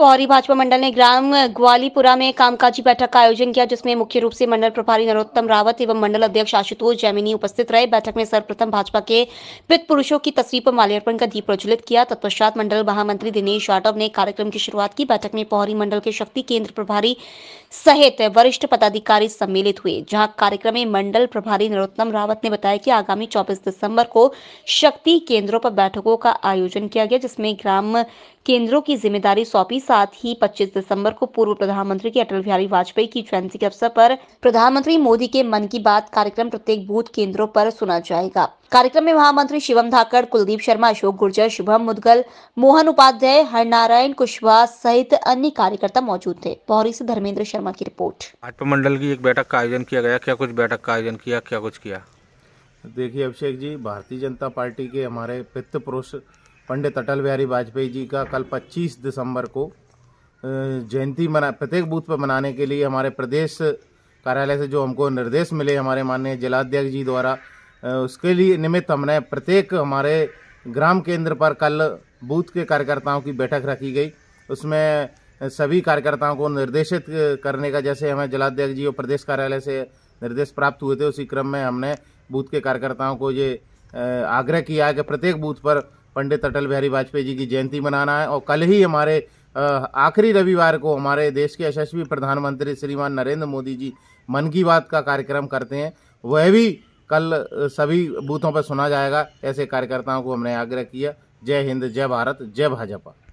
पौरी भाजपा मंडल ने ग्राम ग्वालीपुरा में कामकाजी बैठक का आयोजन किया जिसमें मुख्य रूप से मंडल प्रभारी नरोत्तम रावत एवं मंडल अध्यक्ष आशुतोष जैमिनी उपस्थित रहे बैठक में सर्वप्रथम भाजपा के पित पुरुषों की तस्वीर पर माल्यार्पण का दीप प्रज्वलित किया तत्पश्चात मंडल महामंत्री दिनेश यादव ने कार्यक्रम की शुरुआत की बैठक में पौरी मंडल के शक्ति केंद्र प्रभारी सहित वरिष्ठ पदाधिकारी सम्मिलित हुए जहां कार्यक्रम में मंडल प्रभारी नरोत्तम रावत ने बताया कि आगामी चौबीस दिसंबर को शक्ति केंद्रों पर बैठकों का आयोजन किया गया जिसमें ग्राम केंद्रों की जिम्मेदारी सौंपी साथ ही पच्चीस दिसंबर को पूर्व प्रधानमंत्री के अटल बिहारी वाजपेयी की जयंती के अवसर पर प्रधानमंत्री मोदी के मन की बात कार्यक्रम प्रत्येक बूथ केंद्रों पर सुना जाएगा कार्यक्रम में महामंत्री शिवम धाकड़ कुलदीप शर्मा अशोक गुर्जर शुभम मुदगल मोहन उपाध्याय हरनारायण कुशवाहा सहित अन्य कार्यकर्ता मौजूद थे पौरी से धर्मेंद्र शर्मा की रिपोर्ट भाजपा मंडल की एक बैठक का आयोजन किया गया क्या कुछ बैठक का आयोजन किया क्या कुछ किया देखिए अभिषेक जी भारतीय जनता पार्टी के हमारे पित्त पुरुष पंडित अटल बिहारी वाजपेयी जी का कल 25 दिसंबर को जयंती मना प्रत्येक बूथ पर मनाने के लिए हमारे प्रदेश कार्यालय से जो हमको निर्देश मिले हमारे माननीय जिलाध्यक्ष जी द्वारा उसके लिए निमित्त हमने प्रत्येक हमारे ग्राम केंद्र पर कल बूथ के कार्यकर्ताओं की बैठक रखी गई उसमें सभी कार्यकर्ताओं को निर्देशित करने का जैसे हमें जिलाध्यक्ष जी और प्रदेश कार्यालय से निर्देश प्राप्त हुए थे उसी क्रम में हमने बूथ के कार्यकर्ताओं को ये आग्रह किया है कि प्रत्येक बूथ पर पंडित अटल बिहारी वाजपेयी जी की जयंती मनाना है और कल ही हमारे आखिरी रविवार को हमारे देश के यशस्वी प्रधानमंत्री श्रीमान नरेंद्र मोदी जी मन की बात का कार्यक्रम करते हैं वह भी कल सभी बूथों पर सुना जाएगा ऐसे कार्यकर्ताओं को हमने आग्रह किया जय हिंद जय भारत जय भाजपा